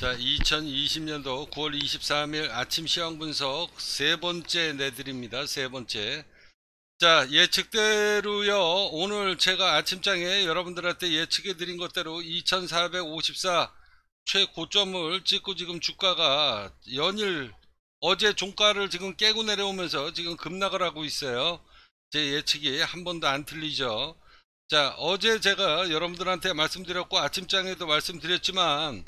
자 2020년도 9월 23일 아침 시황 분석 세 번째 내드립니다 세 번째 자 예측대로요 오늘 제가 아침장에 여러분들한테 예측해 드린 것대로 2454 최고점을 찍고 지금 주가가 연일 어제 종가를 지금 깨고 내려오면서 지금 급락을 하고 있어요 제 예측이 한 번도 안 틀리죠 자 어제 제가 여러분들한테 말씀드렸고 아침장에도 말씀드렸지만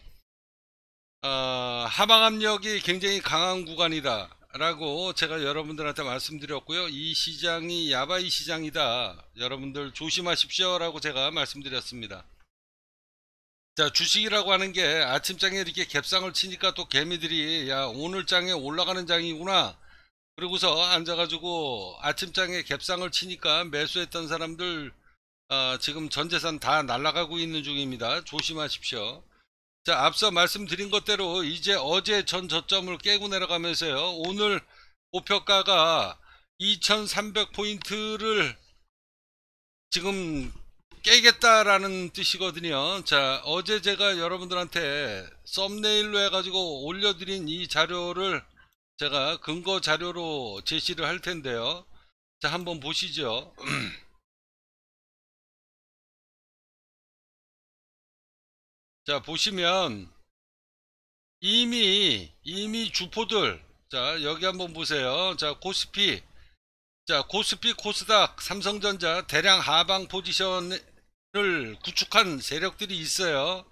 어, 하방 압력이 굉장히 강한 구간이다 라고 제가 여러분들한테 말씀드렸고요 이 시장이 야바이 시장이다 여러분들 조심하십시오 라고 제가 말씀드렸습니다 자 주식이라고 하는 게 아침장에 이렇게 갭상을 치니까 또 개미들이 야 오늘 장에 올라가는 장이구나 그리고서 앉아가지고 아침장에 갭상을 치니까 매수했던 사람들 어, 지금 전재산 다 날아가고 있는 중입니다 조심하십시오 자 앞서 말씀드린 것대로 이제 어제 전 저점을 깨고 내려가면서요 오늘 목표가가 2300포인트를 지금 깨겠다라는 뜻이거든요 자 어제 제가 여러분들한테 썸네일로 해가지고 올려드린 이 자료를 제가 근거 자료로 제시를 할 텐데요 자 한번 보시죠 자 보시면 이미 이미 주포들 자 여기 한번 보세요 자 코스피 자 코스피 코스닥 삼성전자 대량 하방 포지션을 구축한 세력들이 있어요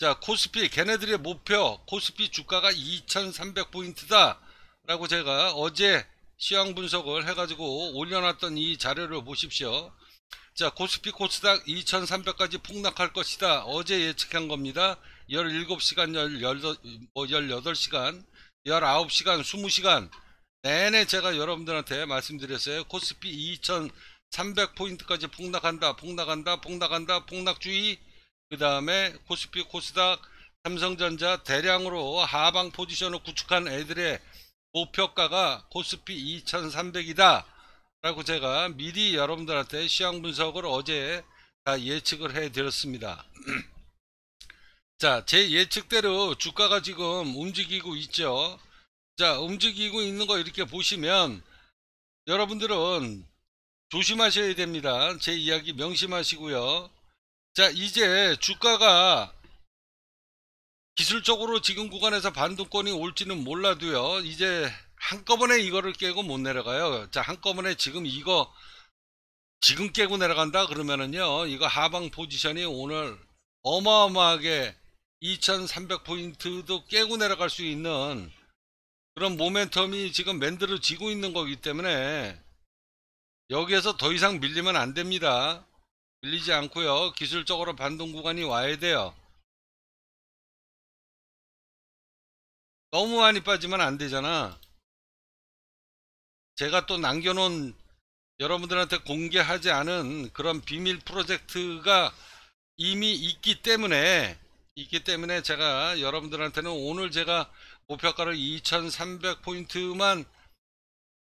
자 코스피 걔네들의 목표 코스피 주가가 2300포인트다 라고 제가 어제 시황 분석을 해가지고 올려놨던 이 자료를 보십시오 자 코스피 코스닥 2300까지 폭락할 것이다 어제 예측한 겁니다 17시간 18시간 19시간 20시간 내내 제가 여러분들한테 말씀드렸어요 코스피 2300포인트까지 폭락한다 폭락한다 폭락한다 폭락주의 그 다음에 코스피 코스닥 삼성전자 대량으로 하방 포지션을 구축한 애들의 목표가가 코스피 2300이다 라고 제가 미리 여러분들한테 시황 분석을 어제 다 예측을 해 드렸습니다 자제 예측대로 주가가 지금 움직이고 있죠 자 움직이고 있는 거 이렇게 보시면 여러분들은 조심하셔야 됩니다 제 이야기 명심하시고요 자 이제 주가가 기술적으로 지금 구간에서 반등권이 올지는 몰라도요 이제 한꺼번에 이거를 깨고 못 내려가요. 자, 한꺼번에 지금 이거 지금 깨고 내려간다 그러면은요. 이거 하방 포지션이 오늘 어마어마하게 2300포인트도 깨고 내려갈 수 있는 그런 모멘텀이 지금 맨들어 지고 있는 거기 때문에 여기에서 더 이상 밀리면 안 됩니다. 밀리지 않고요. 기술적으로 반동 구간이 와야 돼요. 너무 많이 빠지면 안 되잖아. 제가 또 남겨놓은 여러분들한테 공개하지 않은 그런 비밀 프로젝트가 이미 있기 때문에 있기 때문에 제가 여러분들한테는 오늘 제가 목표가를 2300포인트만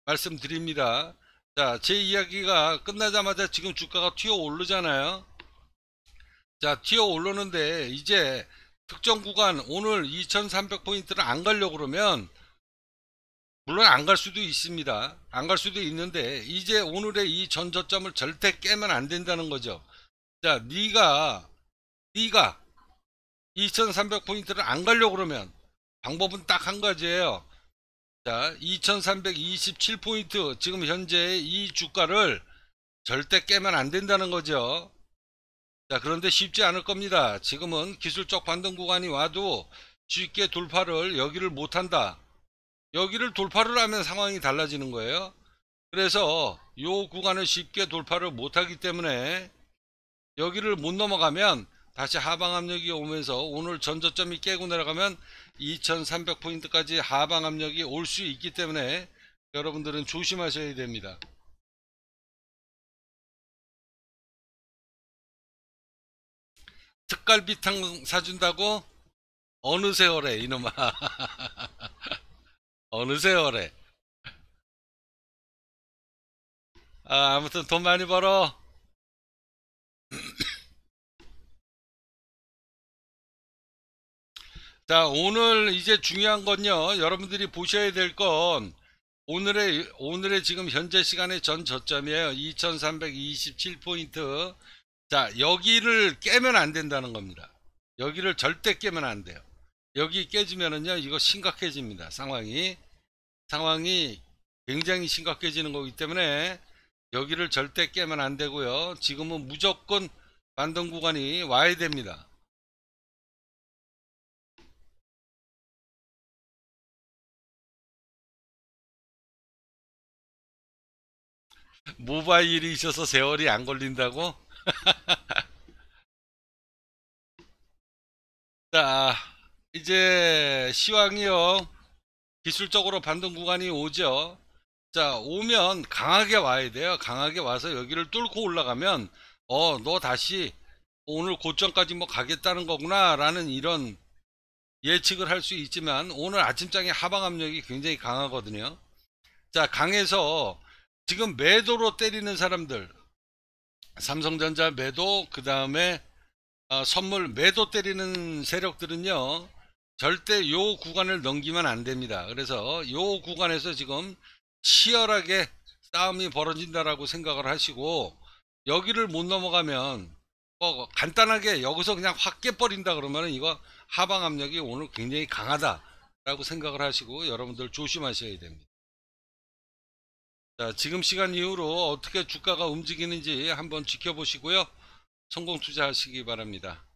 말씀드립니다 자제 이야기가 끝나자마자 지금 주가가 튀어 오르잖아요 자 튀어 오르는데 이제 특정 구간 오늘 2300포인트를 안 가려고 그러면 물론 안 갈 수도 있습니다. 안 갈 수도 있는데 이제 오늘의 이 전저점을 절대 깨면 안 된다는 거죠. 자, 네가 네가 2300포인트를 안 가려고 그러면 방법은 딱 한 가지예요. 자, 2327포인트 지금 현재의 이 주가를 절대 깨면 안 된다는 거죠. 자, 그런데 쉽지 않을 겁니다. 지금은 기술적 반등 구간이 와도 쉽게 돌파를 여기를 못한다. 여기를 돌파를 하면 상황이 달라지는 거예요. 그래서 이 구간을 쉽게 돌파를 못하기 때문에 여기를 못 넘어가면 다시 하방압력이 오면서 오늘 전저점이 깨고 내려가면 2300포인트까지 하방압력이 올 수 있기 때문에 여러분들은 조심하셔야 됩니다. 특갈비탕 사준다고 어느세월에 이놈아 어느 세월에 아, 아무튼 돈 많이 벌어 자 오늘 이제 중요한 건요 여러분들이 보셔야 될 건 오늘의 오늘의 지금 현재 시간의 전 저점이에요 2327포인트 자 여기를 깨면 안 된다는 겁니다 여기를 절대 깨면 안 돼요 여기 깨지면은요 이거 심각해집니다 상황이 상황이 굉장히 심각해지는 거기 때문에 여기를 절대 깨면 안 되고요 지금은 무조건 반등 구간이 와야 됩니다 모바일이 있어서 세월이 안 걸린다고? 자 이제 시황이요 기술적으로 반등 구간이 오죠 자 오면 강하게 와야 돼요 강하게 와서 여기를 뚫고 올라가면 어 너 다시 오늘 고점까지 뭐 가겠다는 거구나 라는 이런 예측을 할 수 있지만 오늘 아침장에 하방 압력이 굉장히 강하거든요 자 강해서 지금 매도로 때리는 사람들 삼성전자 매도 그 다음에 어, 선물 매도 때리는 세력들은요 절대 요 구간을 넘기면 안 됩니다 그래서 요 구간에서 지금 치열하게 싸움이 벌어진다라고 생각을 하시고 여기를 못 넘어가면 뭐 간단하게 여기서 그냥 확 깨버린다 그러면 이거 하방 압력이 오늘 굉장히 강하다 라고 생각을 하시고 여러분들 조심하셔야 됩니다 자 지금 시간 이후로 어떻게 주가가 움직이는지 한번 지켜보시고요 성공 투자하시기 바랍니다